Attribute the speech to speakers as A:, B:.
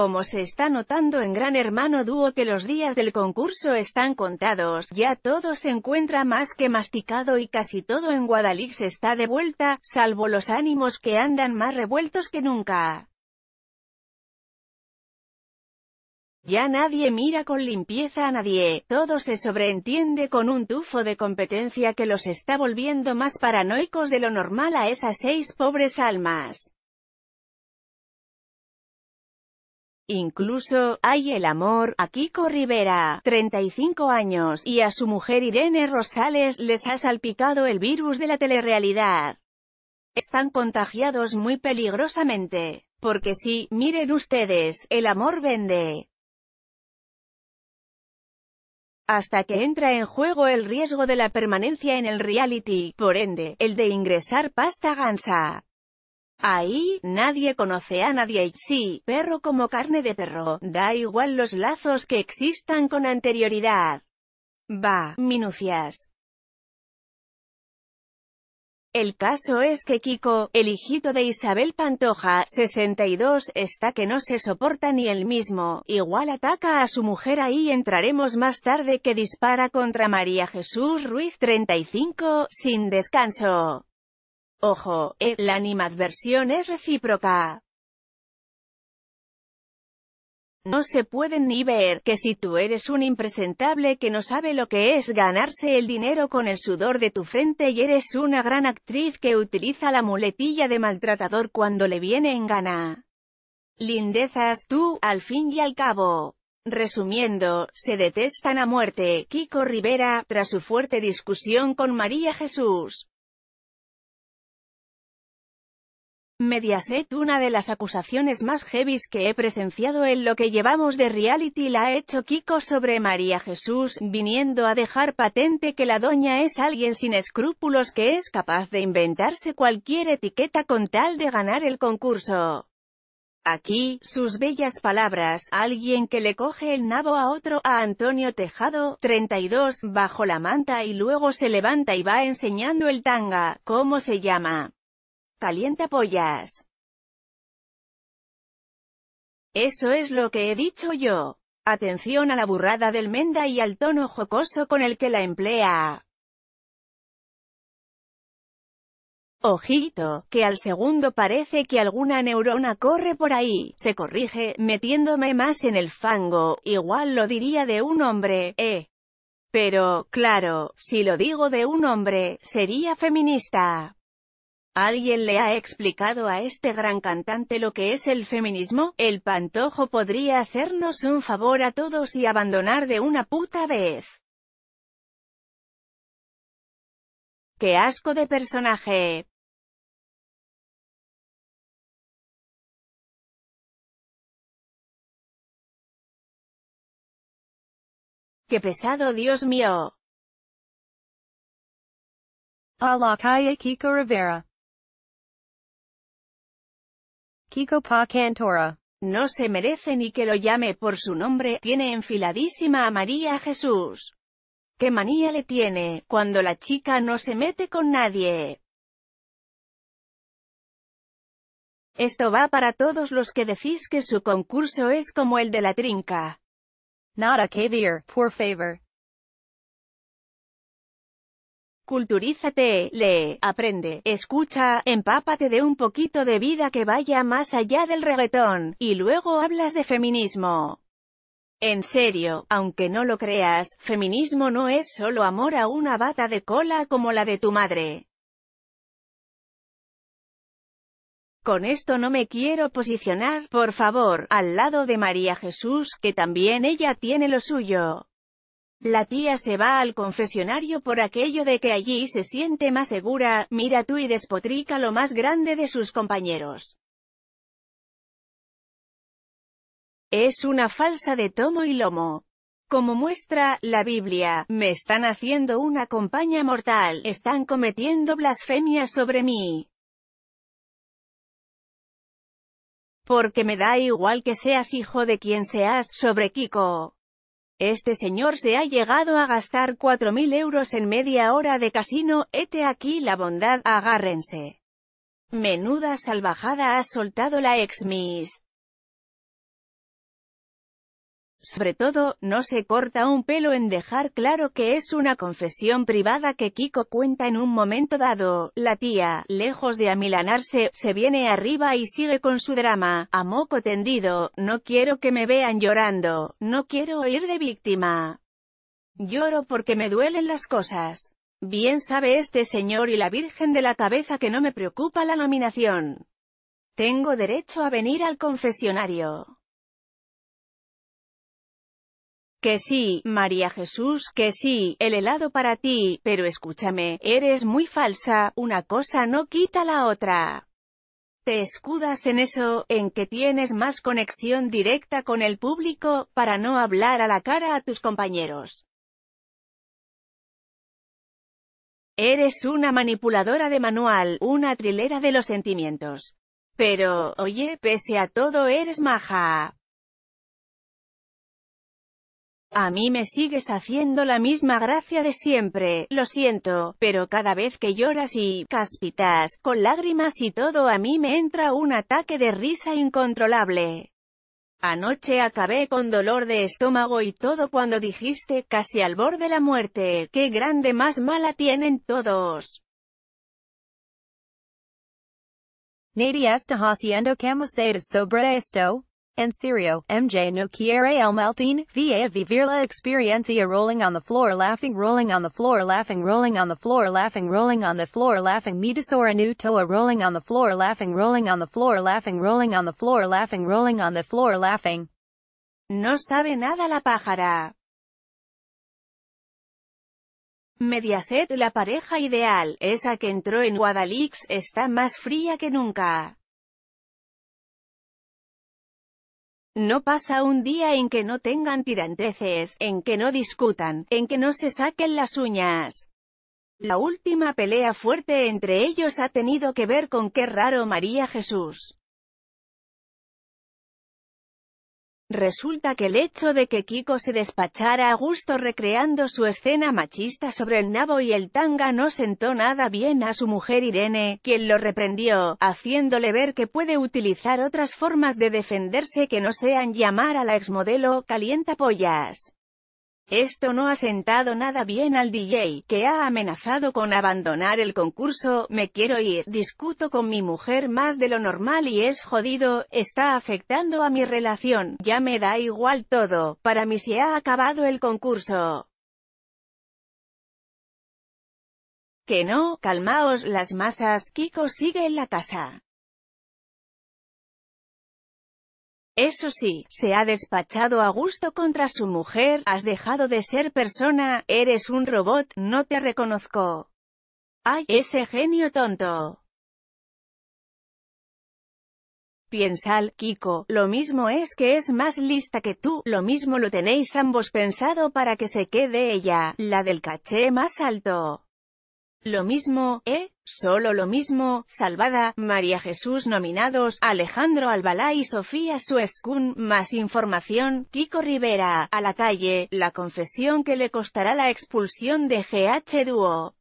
A: Como se está notando en Gran Hermano Dúo que los días del concurso están contados, ya todo se encuentra más que masticado y casi todo en Guadalix está de vuelta, salvo los ánimos que andan más revueltos que nunca. Ya nadie mira con limpieza a nadie, todo se sobreentiende con un tufo de competencia que los está volviendo más paranoicos de lo normal a esas seis pobres almas. Incluso, hay el amor, a Kiko Rivera, 35 años, y a su mujer Irene Rosales, les ha salpicado el virus de la telerrealidad. Están contagiados muy peligrosamente. Porque sí, miren ustedes, el amor vende. Hasta que entra en juego el riesgo de la permanencia en el reality, por ende, el de ingresar pasta gansa. Ahí, nadie conoce a nadie y sí, perro como carne de perro, da igual los lazos que existan con anterioridad. Va, minucias. El caso es que Kiko, el hijito de Isabel Pantoja, 62, está que no se soporta ni él mismo, igual ataca a su mujer ahí entraremos más tarde que dispara contra María Jesús Ruiz 35, sin descanso. Ojo, eh, la animadversión es recíproca. No se pueden ni ver, que si tú eres un impresentable que no sabe lo que es ganarse el dinero con el sudor de tu frente y eres una gran actriz que utiliza la muletilla de maltratador cuando le viene en gana. Lindezas tú, al fin y al cabo. Resumiendo, se detestan a muerte, Kiko Rivera, tras su fuerte discusión con María Jesús. Mediaset una de las acusaciones más heavies que he presenciado en lo que llevamos de reality la ha hecho Kiko sobre María Jesús, viniendo a dejar patente que la doña es alguien sin escrúpulos que es capaz de inventarse cualquier etiqueta con tal de ganar el concurso. Aquí, sus bellas palabras, alguien que le coge el nabo a otro, a Antonio Tejado, 32, bajo la manta y luego se levanta y va enseñando el tanga, ¿cómo se llama? Calienta pollas. Eso es lo que he dicho yo. Atención a la burrada del Menda y al tono jocoso con el que la emplea. Ojito, que al segundo parece que alguna neurona corre por ahí, se corrige, metiéndome más en el fango, igual lo diría de un hombre, eh. Pero, claro, si lo digo de un hombre, sería feminista. ¿Alguien le ha explicado a este gran cantante lo que es el feminismo? El pantojo podría hacernos un favor a todos y abandonar de una puta vez. ¡Qué asco de personaje! ¡Qué pesado Dios mío! Alakaya Kiko Rivera Kiko Pa Cantora. No se merece ni que lo llame por su nombre, tiene enfiladísima a María Jesús. ¿Qué manía le tiene, cuando la chica no se mete con nadie? Esto va para todos los que decís que su concurso es como el de la trinca. Nada a por favor. Culturízate, lee, aprende, escucha, empápate de un poquito de vida que vaya más allá del reggaetón, y luego hablas de feminismo. En serio, aunque no lo creas, feminismo no es solo amor a una bata de cola como la de tu madre. Con esto no me quiero posicionar, por favor, al lado de María Jesús, que también ella tiene lo suyo. La tía se va al confesionario por aquello de que allí se siente más segura, mira tú y despotrica lo más grande de sus compañeros. Es una falsa de tomo y lomo. Como muestra, la Biblia, me están haciendo una compañía mortal, están cometiendo blasfemia sobre mí. Porque me da igual que seas hijo de quien seas, sobre Kiko. Este señor se ha llegado a gastar 4.000 euros en media hora de casino, hete aquí la bondad, agárrense. Menuda salvajada ha soltado la ex Miss. Sobre todo, no se corta un pelo en dejar claro que es una confesión privada que Kiko cuenta en un momento dado. La tía, lejos de amilanarse, se viene arriba y sigue con su drama, a moco tendido, no quiero que me vean llorando, no quiero ir de víctima. Lloro porque me duelen las cosas. Bien sabe este señor y la Virgen de la cabeza que no me preocupa la nominación. Tengo derecho a venir al confesionario. Que sí, María Jesús, que sí, el helado para ti, pero escúchame, eres muy falsa, una cosa no quita la otra. Te escudas en eso, en que tienes más conexión directa con el público, para no hablar a la cara a tus compañeros. Eres una manipuladora de manual, una trilera de los sentimientos. Pero, oye, pese a todo eres maja. A mí me sigues haciendo la misma gracia de siempre, lo siento, pero cada vez que lloras y caspitas, con lágrimas y todo a mí me entra un ataque de risa incontrolable. Anoche acabé con dolor de estómago y todo cuando dijiste, casi al borde de la muerte, qué grande más mala tienen todos. haciendo sobre esto, Anserio, MJ no quiere el Maltin, via vivir la experiencia rolling on the floor laughing rolling on the floor laughing rolling on the floor laughing rolling on the floor laughing me desora toa rolling on the floor laughing rolling on the floor laughing rolling on the floor laughing rolling on the floor laughing. No sabe nada la pájara. Mediaset, la pareja ideal, esa que entró en Guadalix, está más fría que nunca. No pasa un día en que no tengan tiranteces, en que no discutan, en que no se saquen las uñas. La última pelea fuerte entre ellos ha tenido que ver con qué raro María Jesús. Resulta que el hecho de que Kiko se despachara a gusto recreando su escena machista sobre el nabo y el tanga no sentó nada bien a su mujer Irene, quien lo reprendió, haciéndole ver que puede utilizar otras formas de defenderse que no sean llamar a la exmodelo «calienta pollas». Esto no ha sentado nada bien al DJ, que ha amenazado con abandonar el concurso, me quiero ir, discuto con mi mujer más de lo normal y es jodido, está afectando a mi relación, ya me da igual todo, para mí se ha acabado el concurso. Que no, calmaos las masas, Kiko sigue en la casa. Eso sí, se ha despachado a gusto contra su mujer, has dejado de ser persona, eres un robot, no te reconozco. ¡Ay, ese genio tonto! Piensal, Kiko, lo mismo es que es más lista que tú, lo mismo lo tenéis ambos pensado para que se quede ella, la del caché más alto. Lo mismo, ¿eh? Solo lo mismo, Salvada, María Jesús nominados, Alejandro Albalá y Sofía Suescun, más información, Kiko Rivera, a la calle, la confesión que le costará la expulsión de GH Duo.